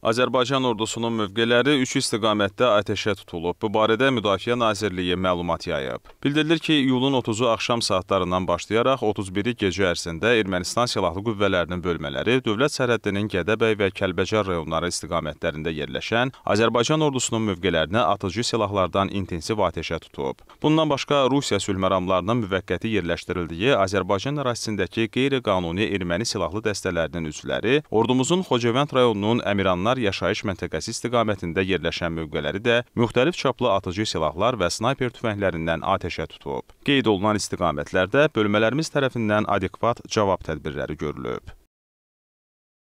Azərbaycan ordusunun mövqeləri üç istiqamətdə atəşə tutulub. Bu barədə Müdafiə Nazirliyi məlumat yayıb. Bildirilir ki, iyulun 30-u axşam saatlarından başlayaraq 31-i gecə ərzində Ermənistan silahlı qüvvələrinin bölmələri dövlət sərhədinin Gədəbəy və Kəlbəcər rayonları istiqamətlərində yerləşən Azərbaycan ordusunun mövqelərinə atıcı silahlardan intensiv atəşə tutub. Bundan başqa Rusiya sülhməramlarının müvəqqəti yerləşdirildiyi Azərbaycan ərazisindəki qeyri-qanuni erməni silahlı dəstələrinin üzvləri ordumuzun Xocavənd rayonunun Əmiranlar Sakinlər yaşayış məntəqəsi istiqamətində yerləşən mövqeləri də müxtəlif çaplı atıcı silahlar və snayper tüfənglərindən atəşə tutub. Qeyd olunan istiqamətlərdə bölmələrimiz tərəfindən adekvat cavab tədbirləri görülüb.